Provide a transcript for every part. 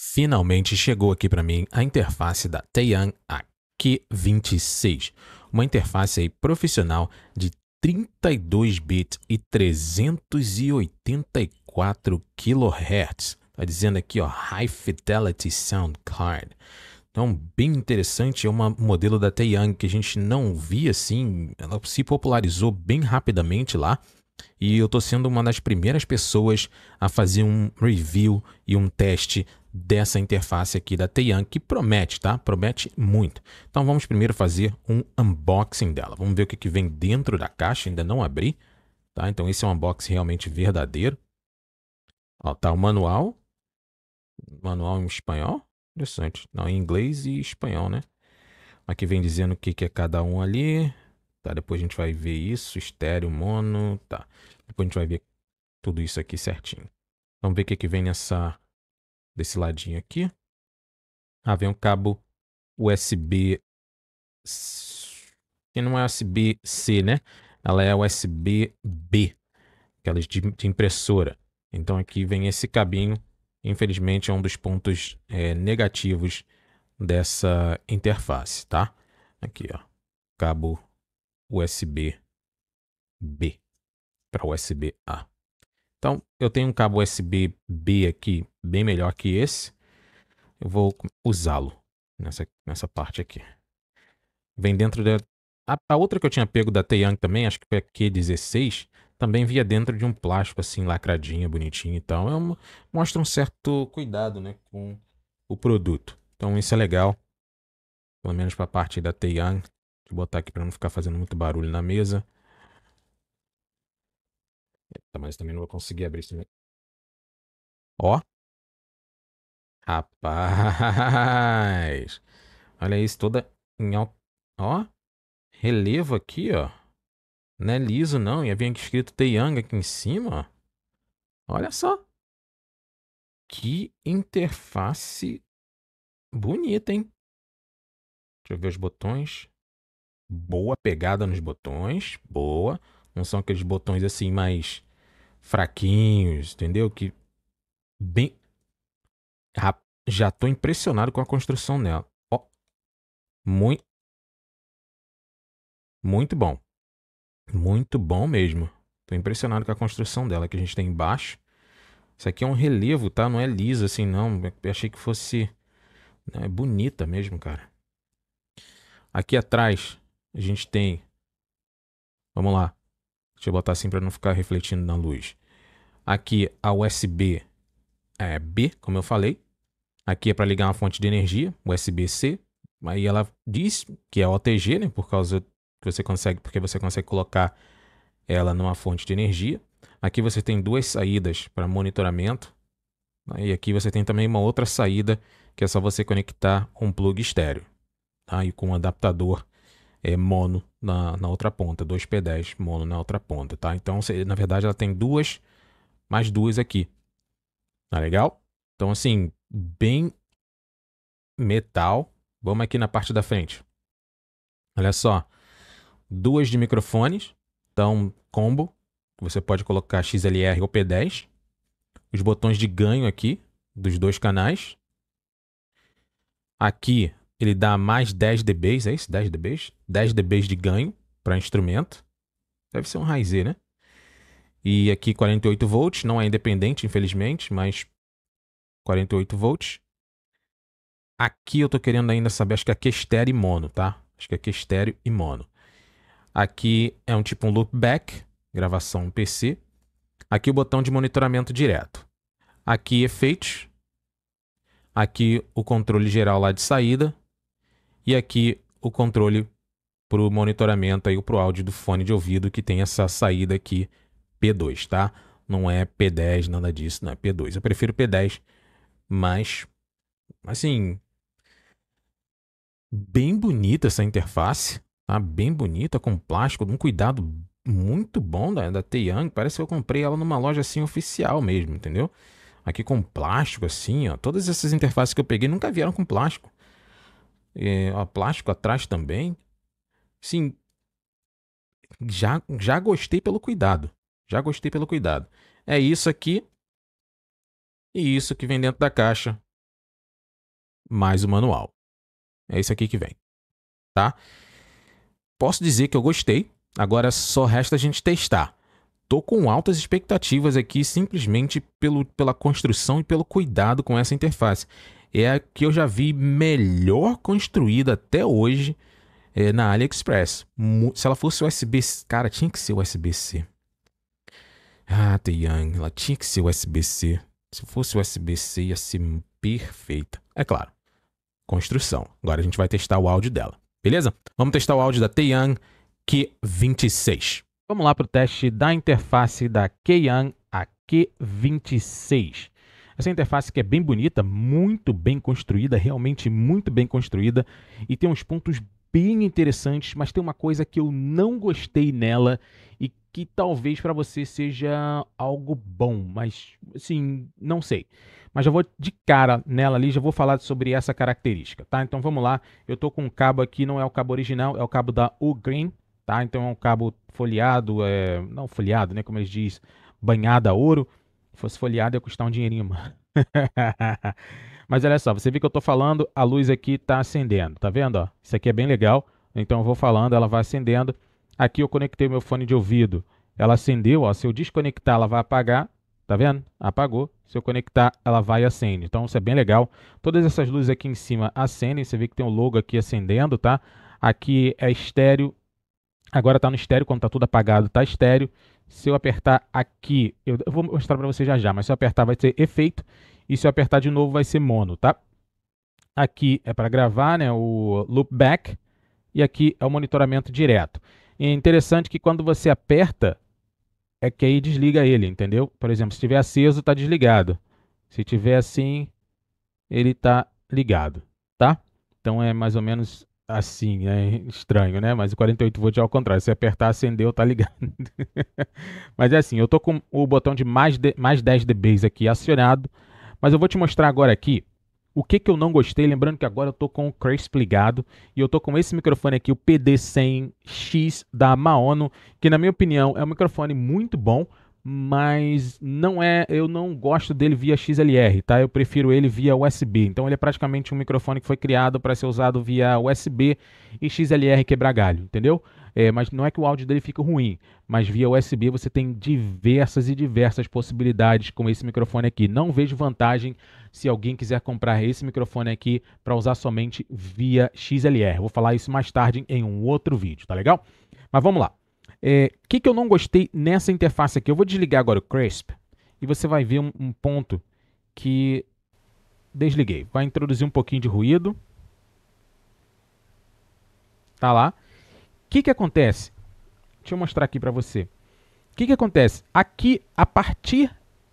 Finalmente chegou aqui para mim a interface da Tian AQ26, uma interface profissional de 32 bits e 384 kHz. Está dizendo aqui, ó, High Fidelity Sound Card. Então, bem interessante, é um modelo da Taeyang que a gente não via assim, ela se popularizou bem rapidamente lá. E eu estou sendo uma das primeiras pessoas a fazer um review e um teste dessa interface aqui da Teian, que promete, tá? Promete muito. Então vamos primeiro fazer um unboxing dela. Vamos ver o que, que vem dentro da caixa, ainda não abri, tá? Então esse é um unboxing realmente verdadeiro. Ó, tá o manual, manual em espanhol, interessante. Não, em inglês e espanhol, né? Aqui vem dizendo o que, que é cada um ali, tá? Depois a gente vai ver isso, estéreo, mono, tá? Depois a gente vai ver tudo isso aqui certinho. Vamos ver o que, que vem nessa desse ladinho aqui. Ah, vem um cabo USB, que não é USB-C, né? Ela é USB-B, aquelas de, de impressora. Então aqui vem esse cabinho, infelizmente é um dos pontos é, negativos dessa interface, tá? Aqui, ó, cabo USB-B para USB-A. Então, eu tenho um cabo USB-B aqui bem melhor que esse. Eu vou usá-lo nessa, nessa parte aqui. Vem dentro da... A, a, outra que eu tinha pego da Taeyang também, acho que foi a Q16, também via dentro de um plástico assim, lacradinho, bonitinho e tal. É uma, mostra um certo cuidado né, com o produto. Então, isso é legal. Pelo menos para a parte da Taeyang. Vou botar aqui para não ficar fazendo muito barulho na mesa porta, tá, mas também não vou conseguir abrir isso. Ó. Rapaz. Olha isso, toda em alto. Ó. Relevo aqui, ó. Não é liso, não. E havia escrito Teyang aqui em cima. Olha só. Que interface bonita, hein? Deixa eu ver os botões. Boa pegada nos botões. Boa. Não são aqueles botões assim mais fraquinhos, entendeu? Que bem já tô impressionado com a construção dela. Ó. Muito muito bom. Muito bom mesmo. Tô impressionado com a construção dela que a gente tem embaixo. Isso aqui é um relevo, tá? Não é lisa assim, não. Eu achei que fosse é bonita mesmo, cara. Aqui atrás a gente tem Vamos lá. Deixa eu botar assim para não ficar refletindo na luz. Aqui a USB é B, como eu falei. Aqui é para ligar uma fonte de energia, USB-C. Aí ela diz que é OTG, né? Por causa que você consegue, porque você consegue colocar ela numa fonte de energia. Aqui você tem duas saídas para monitoramento. Né, e aqui você tem também uma outra saída que é só você conectar um plug estéreo. Tá? E com um adaptador é, mono na, na outra ponta, 2P10 mono na outra ponta. Tá? Então, você, na verdade, ela tem duas mais duas aqui. Tá legal? Então, assim, bem metal. Vamos aqui na parte da frente. Olha só. Duas de microfones. Então, combo. Você pode colocar XLR ou P10. Os botões de ganho aqui dos dois canais. Aqui ele dá mais 10 dBs, é isso? 10 dBs? 10 dBs de ganho para instrumento. Deve ser um raizê, né? E aqui 48 volts, não é independente, infelizmente, mas 48 volts. Aqui eu tô querendo ainda saber, acho que aqui é estéreo e mono, tá? Acho que aqui é estéreo e mono. Aqui é um tipo um loopback, gravação PC. Aqui o botão de monitoramento direto. Aqui efeitos. Aqui o controle geral lá de saída. E aqui o controle para o monitoramento aí, para o áudio do fone de ouvido que tem essa saída aqui P2, tá? Não é P10, nada disso, não é P2. Eu prefiro P10, mas assim, bem bonita essa interface, tá? Bem bonita, com plástico, um cuidado muito bom da, da Taeyang. Parece que eu comprei ela numa loja assim oficial mesmo, entendeu? Aqui com plástico assim, ó. Todas essas interfaces que eu peguei nunca vieram com plástico. ó, plástico atrás também. Sim, já, já gostei pelo cuidado. Já gostei pelo cuidado. É isso aqui e isso que vem dentro da caixa, mais o manual. É isso aqui que vem, tá? Posso dizer que eu gostei, agora só resta a gente testar. Tô com altas expectativas aqui simplesmente pelo, pela construção e pelo cuidado com essa interface. É a que eu já vi melhor construída até hoje é, na AliExpress. Se ela fosse USB, cara, tinha que ser USB-C. Ah, Taeyang, ela tinha que ser USB-C. Se fosse USB-C, ia ser perfeita. É claro, construção. Agora a gente vai testar o áudio dela, beleza? Vamos testar o áudio da Taeyang Q26. Vamos lá para o teste da interface da Keyang a Q26. Essa interface que é bem bonita, muito bem construída, realmente muito bem construída e tem uns pontos bem interessantes, mas tem uma coisa que eu não gostei nela e que talvez para você seja algo bom, mas assim, não sei. Mas já vou de cara nela ali, já vou falar sobre essa característica, tá? Então vamos lá. Eu tô com um cabo aqui, não é o cabo original, é o cabo da Ugreen, tá? Então é um cabo folheado, é... não folheado, né, como eles diz, banhado a ouro. Se fosse folheado ia custar um dinheirinho, mano. mas olha só, você vê que eu tô falando, a luz aqui tá acendendo, tá vendo, ó? Isso aqui é bem legal. Então eu vou falando, ela vai acendendo. Aqui eu conectei meu fone de ouvido. Ela acendeu, ó. Se eu desconectar, ela vai apagar. Tá vendo? Apagou. Se eu conectar, ela vai e acende. Então isso é bem legal. Todas essas luzes aqui em cima acendem. Você vê que tem o um logo aqui acendendo, tá? Aqui é estéreo. Agora tá no estéreo, quando tá tudo apagado, tá estéreo. Se eu apertar aqui, eu, vou mostrar para você já já, mas se eu apertar vai ser efeito. E se eu apertar de novo vai ser mono, tá? Aqui é para gravar, né, o loopback. E aqui é o monitoramento direto. E é interessante que quando você aperta, é que aí desliga ele, entendeu? Por exemplo, se estiver aceso, está desligado. Se tiver assim, ele está ligado, tá? Então é mais ou menos assim, é Estranho, né? Mas o 48 v é ao contrário. Se apertar, acendeu, tá ligado. mas é assim, eu tô com o botão de mais, de mais 10 dBs aqui acionado. Mas eu vou te mostrar agora aqui o que, que eu não gostei, lembrando que agora eu tô com o Crisp ligado e eu tô com esse microfone aqui, o PD100X da Maono, que na minha opinião é um microfone muito bom, mas não é, eu não gosto dele via XLR, tá? Eu prefiro ele via USB. Então ele é praticamente um microfone que foi criado para ser usado via USB e XLR quebrar galho, entendeu? É, mas não é que o áudio dele fica ruim, mas via USB você tem diversas e diversas possibilidades com esse microfone aqui. Não vejo vantagem se alguém quiser comprar esse microfone aqui para usar somente via XLR. Vou falar isso mais tarde em um outro vídeo, tá legal? Mas vamos lá. O é, que, que eu não gostei nessa interface aqui? Eu vou desligar agora o Crisp e você vai ver um, um ponto que desliguei. Vai introduzir um pouquinho de ruído. Tá lá que, que acontece? Deixa eu mostrar aqui para você. O que, que acontece? Aqui, a partir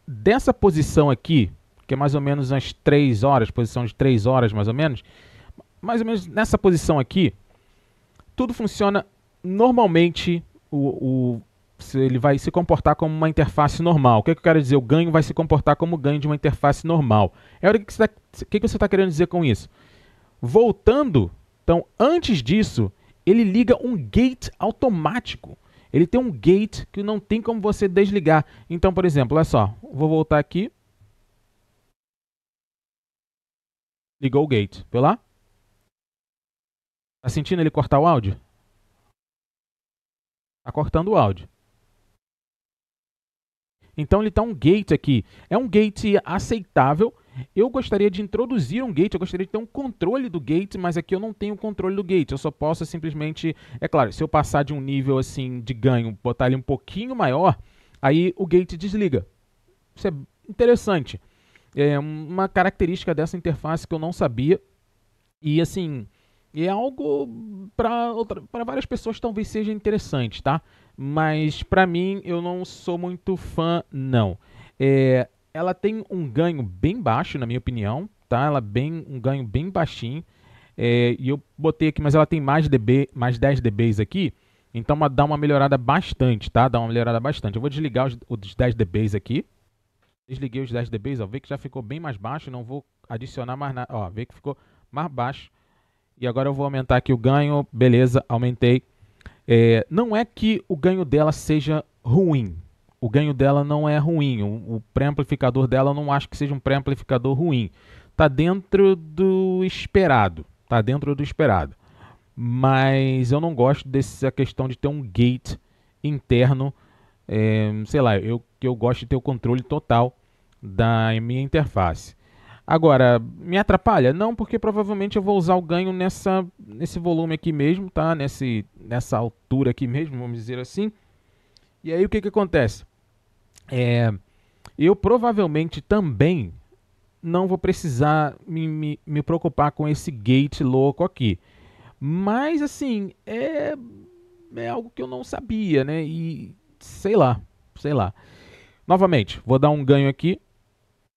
dessa posição aqui, que é mais ou menos umas 3 horas, posição de 3 horas mais ou menos, mais ou menos nessa posição aqui, tudo funciona normalmente, o, o ele vai se comportar como uma interface normal. O que, é que eu quero dizer? O ganho vai se comportar como o ganho de uma interface normal. É o que, você está que que tá querendo dizer com isso? Voltando, então, antes disso, ele liga um gate automático. Ele tem um gate que não tem como você desligar. Então, por exemplo, olha só, vou voltar aqui. Ligou o gate, viu lá? Tá sentindo ele cortar o áudio? Tá cortando o áudio. Então ele tá um gate aqui. É um gate aceitável eu gostaria de introduzir um gate, eu gostaria de ter um controle do gate, mas aqui eu não tenho controle do gate. Eu só posso simplesmente. É claro, se eu passar de um nível assim de ganho, botar ele um pouquinho maior, aí o gate desliga. Isso é interessante. É uma característica dessa interface que eu não sabia. E assim, é algo para várias pessoas talvez seja interessante, tá? Mas para mim eu não sou muito fã, não. É, ela tem um ganho bem baixo, na minha opinião, tá? Ela bem um ganho bem baixinho. É, e eu botei aqui, mas ela tem mais dB, mais 10 dBs aqui, então dá uma melhorada bastante, tá? Dá uma melhorada bastante. Eu vou desligar os, os 10 dBs aqui. Desliguei os 10 dBs, ó, vê que já ficou bem mais baixo, não vou adicionar mais nada, ó, vê que ficou mais baixo. E agora eu vou aumentar aqui o ganho, beleza, aumentei. É, não é que o ganho dela seja ruim, o ganho dela não é ruim. O, o pré-amplificador dela eu não acho que seja um pré-amplificador ruim. Tá dentro do esperado. Tá dentro do esperado. Mas eu não gosto dessa questão de ter um gate interno. É, sei lá, eu, eu gosto de ter o controle total da minha interface. Agora, me atrapalha? Não, porque provavelmente eu vou usar o ganho nessa, nesse volume aqui mesmo, tá? Nesse, nessa altura aqui mesmo, vamos dizer assim. E aí o que, que acontece? É, eu provavelmente também não vou precisar me, me, me, preocupar com esse gate louco aqui. Mas, assim, é, é algo que eu não sabia, né? E sei lá, sei lá. Novamente, vou dar um ganho aqui.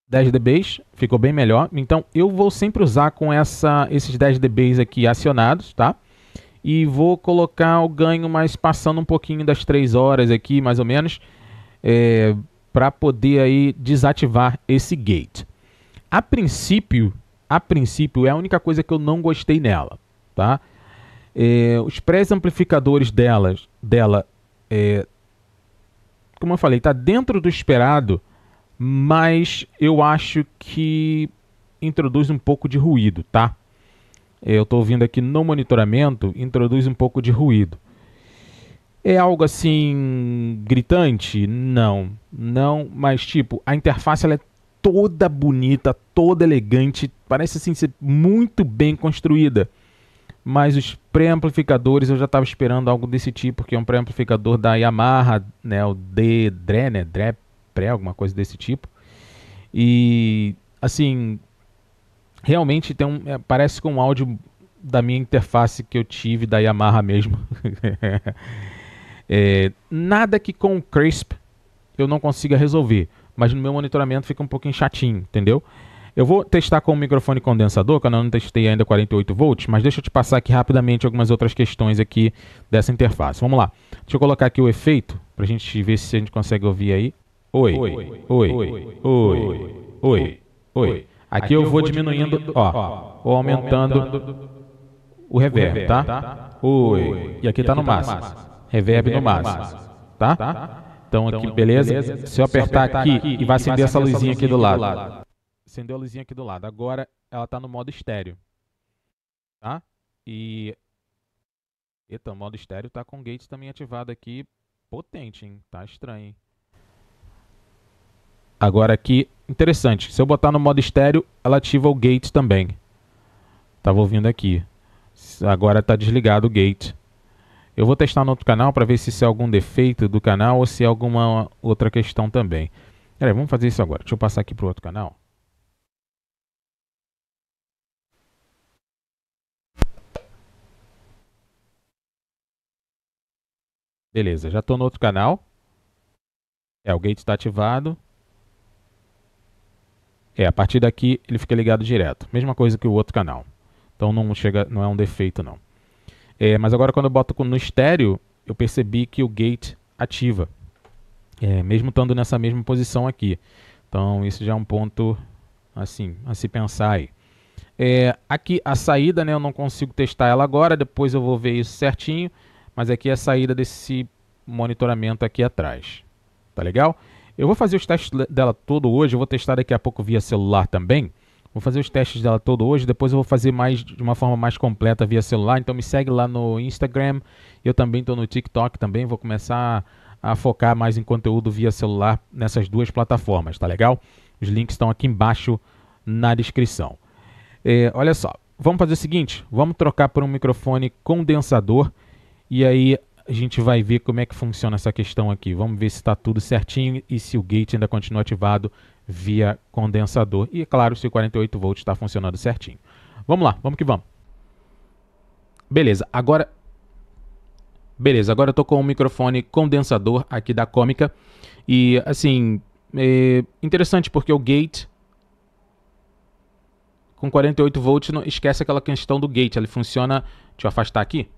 10 dBs, ficou bem melhor. Então, eu vou sempre usar com essa, esses 10 dBs aqui acionados, tá? E vou colocar o ganho, mais passando um pouquinho das 3 horas aqui, mais ou menos é, para poder aí desativar esse gate. A princípio, a princípio é a única coisa que eu não gostei nela, tá? É, os pré amplificadores delas, dela, é, como eu falei, tá dentro do esperado, mas eu acho que introduz um pouco de ruído, tá? É, eu estou ouvindo aqui no monitoramento, introduz um pouco de ruído. É algo assim gritante? Não, não, mas tipo, a interface ela é toda bonita, toda elegante, parece assim ser muito bem construída. Mas os pré-amplificadores eu já estava esperando algo desse tipo, que é um pré-amplificador da Yamaha, né, o D Dre, né, Dre pré, alguma coisa desse tipo. E assim, realmente tem um, é, parece com um áudio da minha interface que eu tive da Yamaha mesmo. É, nada que com o Crisp eu não consiga resolver, mas no meu monitoramento fica um pouquinho chatinho, entendeu? Eu vou testar com o microfone condensador, que eu não testei ainda 48 volts, mas deixa eu te passar aqui rapidamente algumas outras questões aqui dessa interface. Vamos lá. Deixa eu colocar aqui o efeito para a gente ver se a gente consegue ouvir aí. Oi, oi, oi, oi, oi, oi. Aqui eu vou diminuindo, ó, ou aumentando tá? o reverb, tá? Oi. E aqui tá, tá no máximo reverb no máximo, tá? tá? Então, então aqui, beleza? Se eu apertar aqui, aqui e vai acender essa luzinha aqui do lado. Acendeu a luzinha aqui do lado. Agora ela tá no modo estéreo, tá? E... Eita, o modo estéreo tá com o gate também ativado aqui. Potente, hein? Tá estranho, hein? Agora aqui, interessante. Se eu botar no modo estéreo, ela ativa o gate também. Tava ouvindo aqui. Agora tá desligado o gate. Eu vou testar no outro canal para ver se isso é algum defeito do canal ou se é alguma outra questão também. Peraí, vamos fazer isso agora. Deixa eu passar aqui para o outro canal. Beleza, já estou no outro canal. É, o gate está ativado. É, a partir daqui ele fica ligado direto. Mesma coisa que o outro canal. Então não chega, não é um defeito não. É, mas agora quando eu boto no estéreo, eu percebi que o gate ativa. É, mesmo estando nessa mesma posição aqui. Então isso já é um ponto assim a se pensar aí. É, aqui a saída, né, eu não consigo testar ela agora, depois eu vou ver isso certinho, mas aqui é a saída desse monitoramento aqui atrás. Tá legal? Eu vou fazer os testes dela todo hoje, eu vou testar daqui a pouco via celular também. Vou fazer os testes dela todo hoje, depois eu vou fazer mais de uma forma mais completa via celular. Então me segue lá no Instagram. Eu também estou no TikTok também, vou começar a focar mais em conteúdo via celular nessas duas plataformas, tá legal? Os links estão aqui embaixo na descrição. É, olha só, vamos fazer o seguinte, vamos trocar por um microfone condensador e aí a gente vai ver como é que funciona essa questão aqui. Vamos ver se está tudo certinho e se o gate ainda continua ativado via condensador. E, claro, se o 48 volts está funcionando certinho. Vamos lá, vamos que vamos. Beleza, agora... Beleza, agora eu tô com o um microfone condensador aqui da Cômica. E, assim, é interessante porque o gate com 48 volts, não esquece aquela questão do gate, ele funciona... Deixa eu afastar aqui.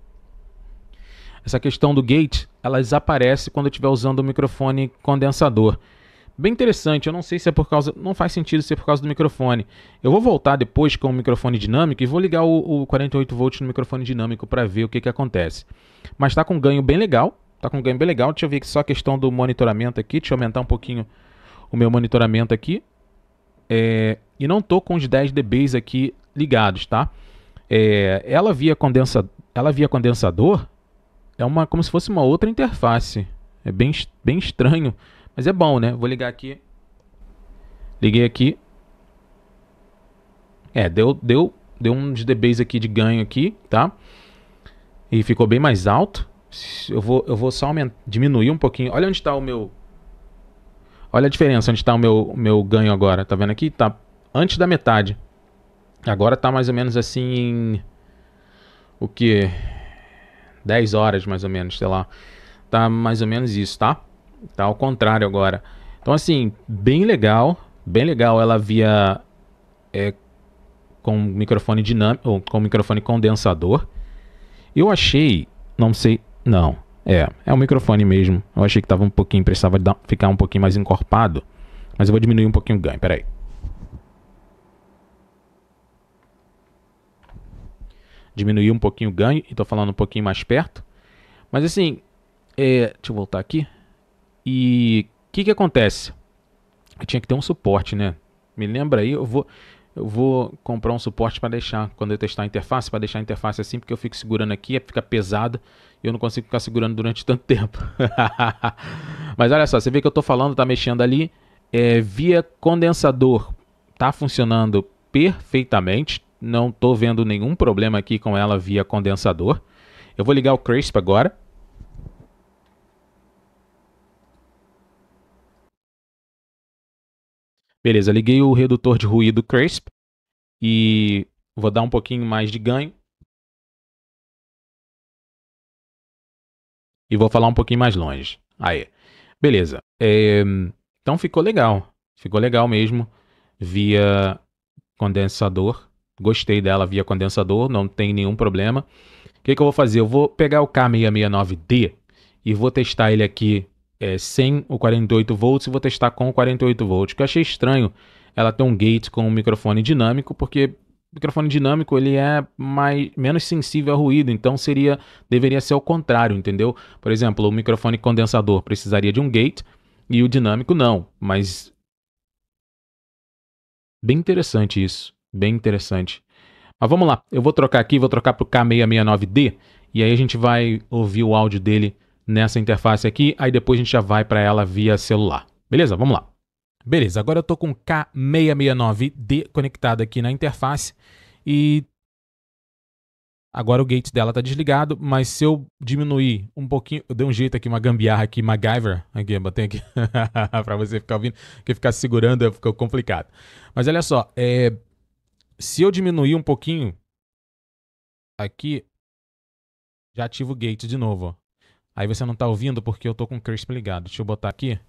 Essa questão do gate, ela desaparece quando eu estiver usando o microfone condensador. Bem interessante, eu não sei se é por causa. Não faz sentido ser por causa do microfone. Eu vou voltar depois com o microfone dinâmico e vou ligar o, o 48 volts no microfone dinâmico para ver o que, que acontece. Mas está com um ganho bem legal. Tá com um ganho bem legal. Deixa eu ver aqui só a questão do monitoramento aqui. Deixa eu aumentar um pouquinho o meu monitoramento aqui. É, e não tô com os 10 dBs aqui ligados, tá? É, ela via condensa, ela via condensador é uma como se fosse uma outra interface. É bem, bem estranho mas é bom, né? Vou ligar aqui. Liguei aqui. É, deu, deu, deu uns dBs aqui de ganho aqui, tá? E ficou bem mais alto. Eu vou, eu vou só aumentar, diminuir um pouquinho. Olha onde está o meu... Olha a diferença onde está o meu, meu ganho agora. Tá vendo aqui? Tá antes da metade. Agora tá mais ou menos assim O que? 10 horas mais ou menos, sei lá. Tá mais ou menos isso, tá? Tá ao contrário agora. Então, assim, bem legal. Bem legal ela via é, com microfone dinâmico, ou com microfone condensador. Eu achei, não sei, não, é, é o microfone mesmo. Eu achei que tava um pouquinho, precisava dar, ficar um pouquinho mais encorpado, mas eu vou diminuir um pouquinho o ganho, peraí. Diminuir um pouquinho o ganho e tô falando um pouquinho mais perto. Mas assim, é, deixa eu voltar aqui. E o que, que acontece? Eu tinha que ter um suporte, né? Me lembra aí, eu vou, eu vou comprar um suporte para deixar, quando eu testar a interface, para deixar a interface assim, porque eu fico segurando aqui, fica pesada e eu não consigo ficar segurando durante tanto tempo. Mas olha só, você vê que eu estou falando, tá mexendo ali, é, via condensador tá funcionando perfeitamente, não estou vendo nenhum problema aqui com ela via condensador. Eu vou ligar o Crisp agora. Beleza, liguei o redutor de ruído Crisp e vou dar um pouquinho mais de ganho. E vou falar um pouquinho mais longe. Aí, beleza. É, então ficou legal. Ficou legal mesmo via condensador. Gostei dela via condensador, não tem nenhum problema. O que, que eu vou fazer? Eu vou pegar o K669D e vou testar ele aqui é, sem o 48 volts e vou testar com o 48 volts, que eu achei estranho ela ter um gate com um microfone dinâmico, porque microfone dinâmico ele é mais, menos sensível a ruído, então seria deveria ser o contrário, entendeu? Por exemplo, o microfone condensador precisaria de um gate e o dinâmico não, mas bem interessante isso, bem interessante. Mas vamos lá, eu vou trocar aqui, vou trocar para o K669D e aí a gente vai ouvir o áudio dele nessa interface aqui, aí depois a gente já vai para ela via celular. Beleza? Vamos lá. Beleza, agora eu estou com K669D conectado aqui na interface e agora o gate dela tá desligado, mas se eu diminuir um pouquinho, eu dei um jeito aqui, uma gambiarra aqui, MacGyver, aqui, botei aqui para você ficar ouvindo, porque ficar segurando ficou complicado. Mas olha só, é, se eu diminuir um pouquinho aqui, já ativo o gate de novo, ó. Aí você não tá ouvindo porque eu tô com o crisp ligado. Deixa eu botar aqui.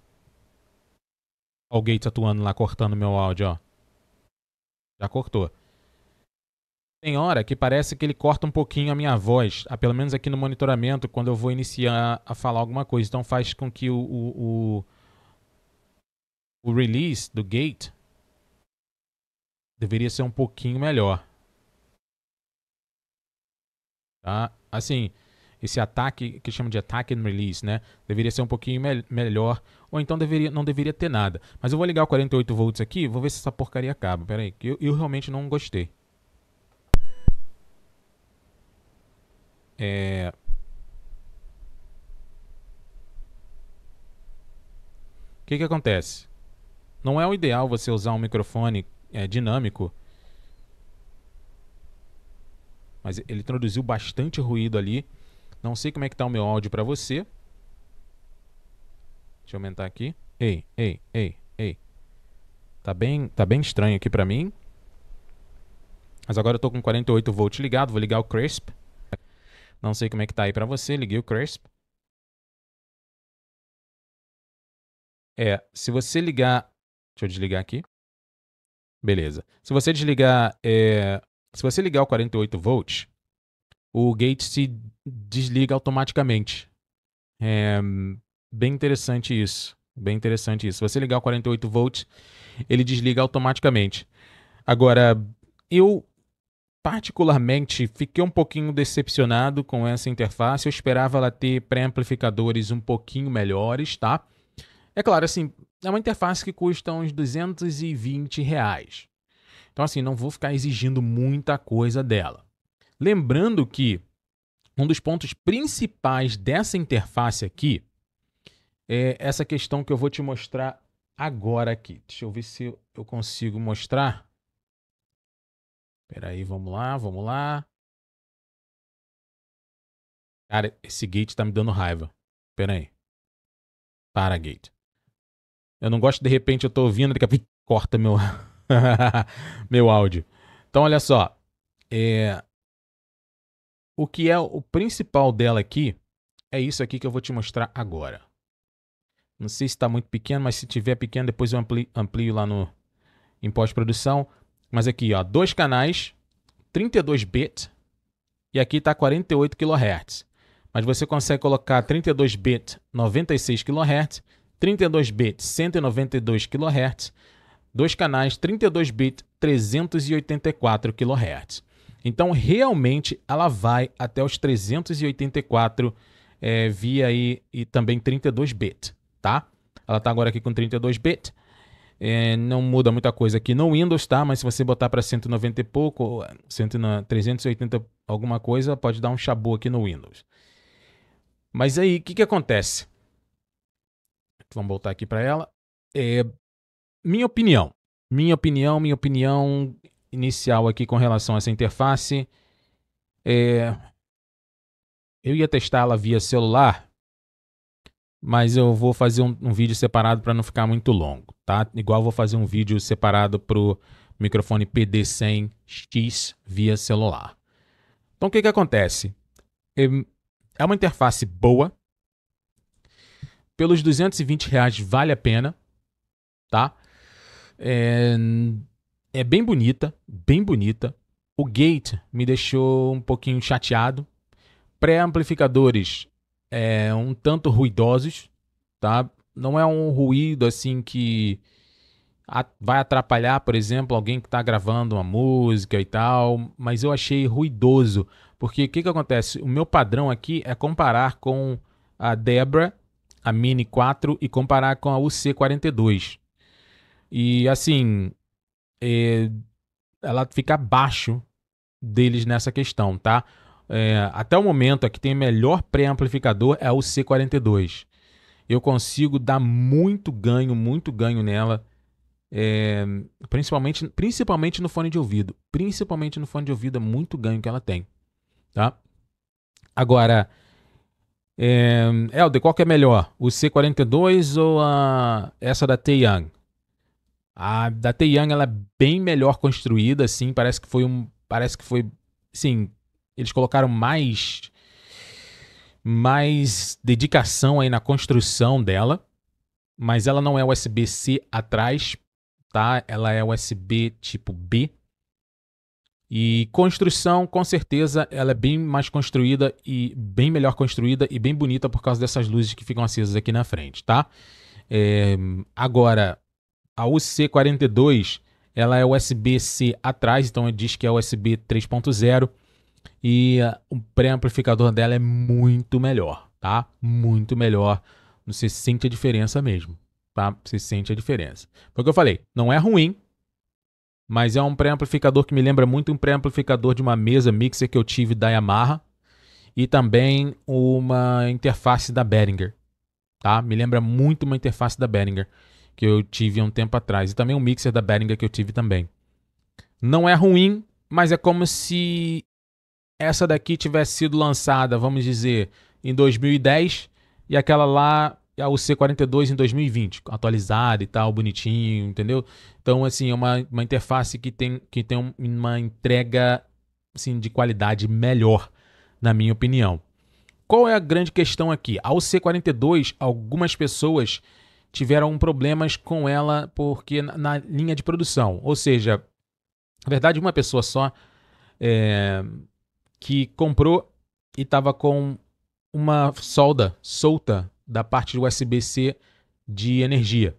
Olha o Gates atuando lá, cortando meu áudio, ó. Já cortou. Tem hora que parece que ele corta um pouquinho a minha voz, ah, pelo menos aqui no monitoramento, quando eu vou iniciar a falar alguma coisa. Então faz com que o, o, o, o release do gate deveria ser um pouquinho melhor. Tá? Assim, esse ataque que chama de attack and release, né? Deveria ser um pouquinho me melhor, ou então deveria, não deveria ter nada. Mas eu vou ligar o 48 volts aqui, vou ver se essa porcaria acaba. Pera aí, que eu, eu realmente não gostei. É... O que que acontece? Não é o ideal você usar um microfone é, dinâmico mas ele introduziu bastante ruído ali. Não sei como é que tá o meu áudio para você. Deixa eu aumentar aqui. Ei, ei, ei, ei. Tá bem, tá bem estranho aqui para mim. Mas agora eu tô com 48 volts ligado, vou ligar o crisp. Não sei como é que tá aí para você, liguei o crisp. É, se você ligar, deixa eu desligar aqui. Beleza. Se você desligar, é, se você ligar o 48 volts, o gate se desliga automaticamente. É bem interessante isso. Bem interessante isso. Se você ligar o 48 volts, ele desliga automaticamente. Agora, eu particularmente fiquei um pouquinho decepcionado com essa interface. Eu esperava ela ter pré-amplificadores um pouquinho melhores, tá? É claro, assim, é uma interface que custa uns 220 reais. Então, assim, não vou ficar exigindo muita coisa dela. Lembrando que um dos pontos principais dessa interface aqui é essa questão que eu vou te mostrar agora aqui. Deixa eu ver se eu consigo mostrar. Espera aí, vamos lá, vamos lá. Cara, esse gate tá me dando raiva. Peraí, aí. Para, gate. Eu não gosto, de repente, eu tô ouvindo, daqui a pouco corta meu, meu áudio. Então, olha só. É, o que é o principal dela aqui é isso aqui que eu vou te mostrar agora. Não sei se está muito pequeno, mas se tiver pequeno, depois eu amplio, amplio lá no, em pós-produção. Mas aqui, ó, dois canais, 32 bit e aqui está 48 kHz. Mas você consegue colocar 32 bit 96 kHz, 32 bit 192 kHz, dois canais 32 bit 384 kHz. Então, realmente, ela vai até os 384 é, eh, via aí, e também 32 bit, tá? Ela está agora aqui com 32 bit. É, não muda muita coisa aqui no Windows, tá? Mas se você botar para 190 e pouco, 380 eh, alguma coisa, pode dar um chabu aqui no Windows. Mas aí, o que, que acontece? Vamos voltar aqui para ela. É, minha opinião. Minha opinião, minha opinião inicial aqui com relação a essa interface. É, eu ia testá-la via celular, mas eu vou fazer um, um vídeo separado para não ficar muito longo, tá? Igual vou fazer um vídeo separado para o microfone PD100X via celular. Então o que, que acontece? É, é uma interface boa. Pelos 220 reais vale a pena, tá? É, é bem bonita, bem bonita. O gate me deixou um pouquinho chateado. Pré-amplificadores é um tanto ruidosos, tá? Não é um ruído assim que vai atrapalhar, por exemplo, alguém que está gravando uma música e tal, mas eu achei ruidoso, porque o que, que acontece? O meu padrão aqui é comparar com a Debra, a Mini 4, e comparar com a UC42. E assim, é, ela fica abaixo deles nessa questão, tá? É, até o momento, aqui tem o melhor pré-amplificador é o C42. Eu consigo dar muito ganho, muito ganho nela, é, principalmente, principalmente no fone de ouvido. Principalmente no fone de ouvido é muito ganho que ela tem, tá? Agora, é, Helder, qual que é melhor? O C42 ou a, essa da Taeyang? A da Taeyang, ela é bem melhor construída, assim, parece que foi um... Parece que foi, sim, eles colocaram mais... Mais dedicação aí na construção dela, mas ela não é USB-C atrás, tá? Ela é USB tipo B. E construção, com certeza, ela é bem mais construída e bem melhor construída e bem bonita por causa dessas luzes que ficam acesas aqui na frente, tá? É, agora, a UC42 ela é USB-C atrás, então diz que é USB 3.0 e ah, o pré-amplificador dela é muito melhor, tá? Muito melhor. Você sente a diferença mesmo, tá? Você sente a diferença. Foi o que eu falei, não é ruim, mas é um pré-amplificador que me lembra muito um pré-amplificador de uma mesa mixer que eu tive da Yamaha e também uma interface da Behringer, tá? Me lembra muito uma interface da Behringer que eu tive há um tempo atrás. E também um mixer da Behringer que eu tive também. Não é ruim, mas é como se essa daqui tivesse sido lançada, vamos dizer, em 2010 e aquela lá a UC42 em 2020, atualizada e tal, bonitinho, entendeu? Então, assim, é uma, uma interface que tem, que tem uma entrega assim, de qualidade melhor, na minha opinião. Qual é a grande questão aqui? A UC42, algumas pessoas tiveram problemas com ela porque na, na linha de produção. Ou seja, na verdade, uma pessoa só é, que comprou e estava com uma solda solta da parte do USB-C de energia.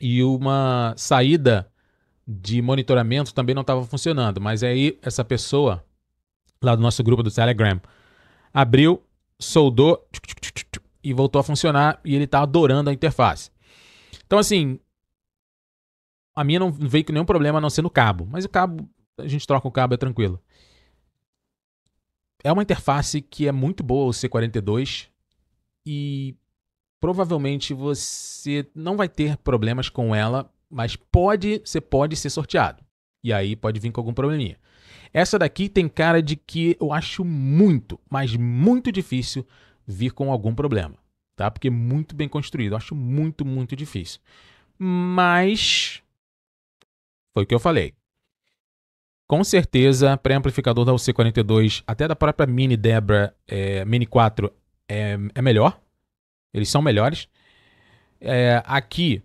E uma saída de monitoramento também não estava funcionando. Mas aí essa pessoa, lá do nosso grupo do Telegram, abriu, soldou e voltou a funcionar e ele tá adorando a interface. Então, assim, a minha não veio com nenhum problema a não ser no cabo, mas o cabo, a gente troca o cabo, é tranquilo. É uma interface que é muito boa o C42 e provavelmente você não vai ter problemas com ela, mas pode, você pode ser sorteado. E aí pode vir com algum probleminha. Essa daqui tem cara de que eu acho muito, mas muito difícil vir com algum problema, tá? Porque é muito bem construído. Eu acho muito, muito difícil. Mas foi o que eu falei. Com certeza, pré-amplificador da UC42, até da própria Mini Debra é, Mini 4, é, é, melhor. Eles são melhores. É, aqui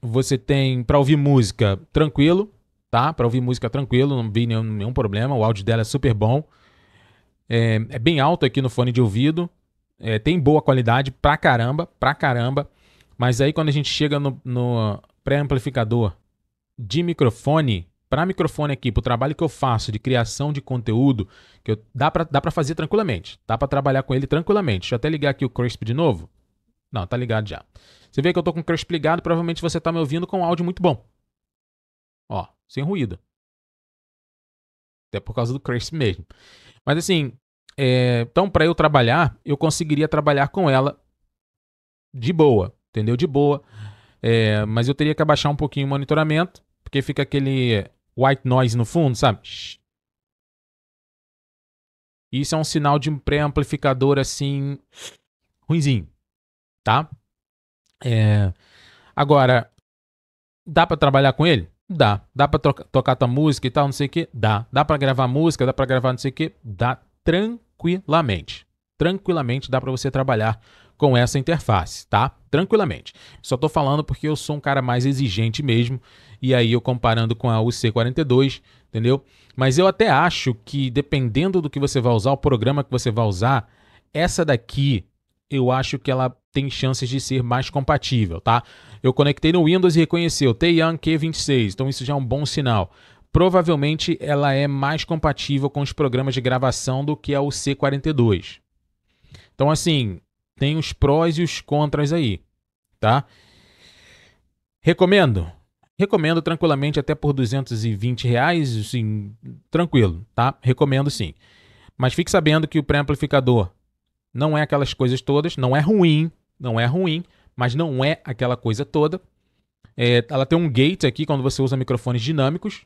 você tem para ouvir música tranquilo, tá? Para ouvir música tranquilo, não vi nenhum, nenhum, problema. O áudio dela é super bom. É, é bem alto aqui no fone de ouvido. É, tem boa qualidade pra caramba, pra caramba. Mas aí quando a gente chega no, no pré-amplificador de microfone, para microfone aqui, para o trabalho que eu faço de criação de conteúdo, que eu, dá para dá pra fazer tranquilamente. Dá para trabalhar com ele tranquilamente. Deixa eu até ligar aqui o Crisp de novo. Não, tá ligado já. Você vê que eu tô com o Crisp ligado, provavelmente você tá me ouvindo com um áudio muito bom. Ó, sem ruído. Até por causa do Crisp mesmo. Mas assim, é, então, para eu trabalhar, eu conseguiria trabalhar com ela de boa, entendeu? De boa. É, mas eu teria que abaixar um pouquinho o monitoramento, porque fica aquele white noise no fundo, sabe? Isso é um sinal de um pré-amplificador assim ruizinho tá? É, agora, dá para trabalhar com ele? Dá. Dá para tocar tua música e tal, não sei o que? Dá. Dá para gravar música, dá para gravar não sei o que? Dá. Tranquilo tranquilamente. Tranquilamente dá para você trabalhar com essa interface, tá? Tranquilamente. Só estou falando porque eu sou um cara mais exigente mesmo, e aí eu comparando com a UC42, entendeu? Mas eu até acho que dependendo do que você vai usar, o programa que você vai usar, essa daqui eu acho que ela tem chances de ser mais compatível, tá? Eu conectei no Windows e reconheceu Taeyang Q26, então isso já é um bom sinal provavelmente ela é mais compatível com os programas de gravação do que a UC42. Então, assim, tem os prós e os contras aí, tá? Recomendo? Recomendo tranquilamente até por 220 reais, assim, tranquilo, tá? Recomendo sim. Mas fique sabendo que o pré-amplificador não é aquelas coisas todas, não é ruim, não é ruim, mas não é aquela coisa toda. É, ela tem um gate aqui quando você usa microfones dinâmicos,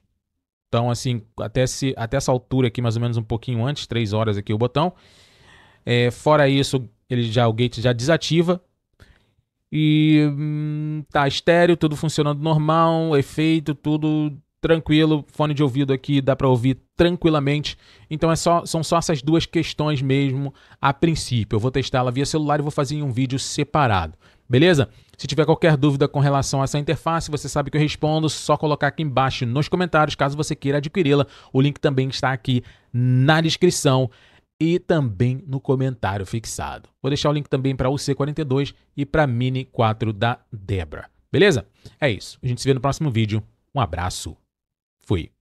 então, assim, até, se, até essa altura aqui, mais ou menos um pouquinho antes, três horas aqui o botão. É, fora isso, ele já o gate já desativa. E hum, tá estéreo, tudo funcionando normal, efeito, tudo tranquilo, fone de ouvido aqui dá para ouvir tranquilamente. Então é só, são só essas duas questões mesmo a princípio. Eu vou testar ela via celular e vou fazer em um vídeo separado. Beleza? Se tiver qualquer dúvida com relação a essa interface, você sabe que eu respondo, só colocar aqui embaixo nos comentários, caso você queira adquiri-la. O link também está aqui na descrição e também no comentário fixado. Vou deixar o link também para o C42 e para a Mini 4 da Debra. Beleza? É isso. A gente se vê no próximo vídeo. Um abraço. Fui.